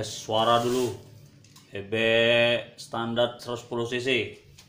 es suara dulu EB standar 110 cc